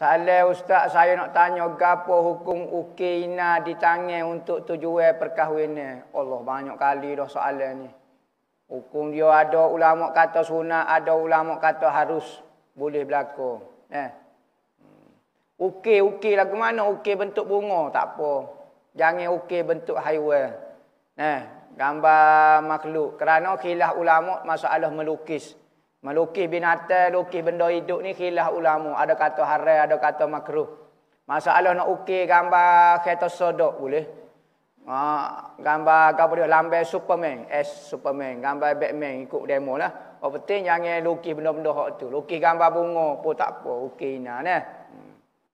Salah ustaz saya nak tanya gapo hukum ukina ditangih untuk tujuan perkahwinan. Allah banyak kali dah soalan ni. Hukum dia ada ulama kata sunat, ada ulama kata harus boleh berlaku. Eh. Okey, okey lah ke mana? Okey bentuk bunga, tak apa. Jangan okey bentuk haiwan. Eh, gambar makhluk. Kerana khilaf ulama masalah melukis. Melukis binatang, lukis benda hidup ni khilaf ulama. Ada kata haram, ada kata makruh. Masalah nak ukir gambar kereta sodok boleh. Ah, gambar kau boleh Lambai Superman. S Superman. Gambar Batman ikut demo lah. Apa penting jangan lukis benda-benda hak tu. Lukis gambar bunga pun tak apa. Ukir inah nah. Hmm.